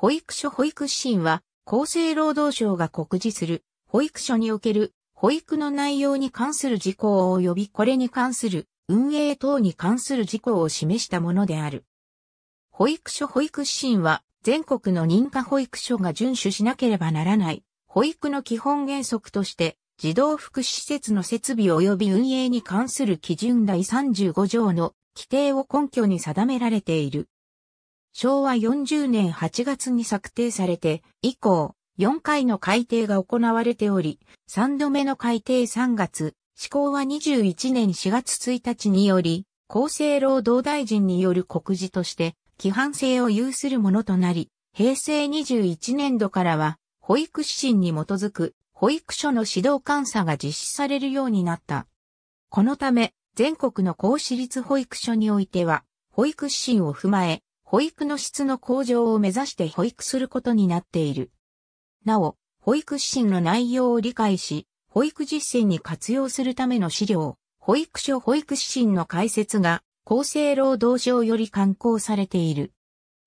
保育所保育指針は、厚生労働省が告示する、保育所における、保育の内容に関する事項及びこれに関する、運営等に関する事項を示したものである。保育所保育指針は、全国の認可保育所が遵守しなければならない、保育の基本原則として、児童福祉施設の設備及び運営に関する基準第35条の規定を根拠に定められている。昭和40年8月に策定されて、以降、4回の改定が行われており、3度目の改定3月、施行は21年4月1日により、厚生労働大臣による告示として、規範性を有するものとなり、平成21年度からは、保育指針に基づく、保育所の指導監査が実施されるようになった。このため、全国の公私立保育所においては、保育指針を踏まえ、保育の質の向上を目指して保育することになっている。なお、保育指針の内容を理解し、保育実践に活用するための資料、保育所保育指針の解説が厚生労働省より刊行されている。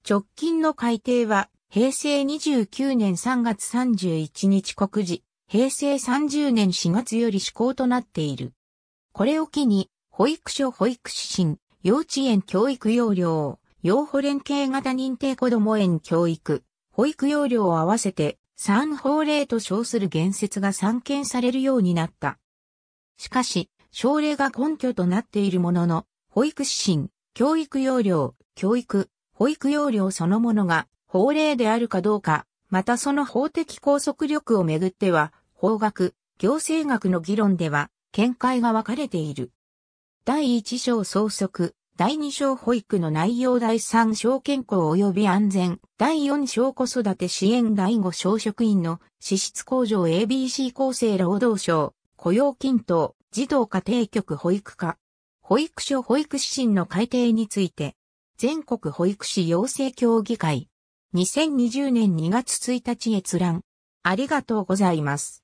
直近の改定は、平成29年3月31日告示、平成30年4月より施行となっている。これを機に、保育所保育指針、幼稚園教育要領、養保連携型認定子ども園教育、保育要領を合わせて、三法令と称する言説が散見されるようになった。しかし、省令が根拠となっているものの、保育指針、教育要領、教育、保育要領そのものが法令であるかどうか、またその法的拘束力をめぐっては、法学、行政学の議論では、見解が分かれている。第一章総則、第2章保育の内容第3章健康及び安全、第4章子育て支援第5章職員の資質向上 ABC 厚生労働省、雇用均等、児童家庭局保育課、保育所保育指針の改定について、全国保育士養成協議会、2020年2月1日閲覧、ありがとうございます。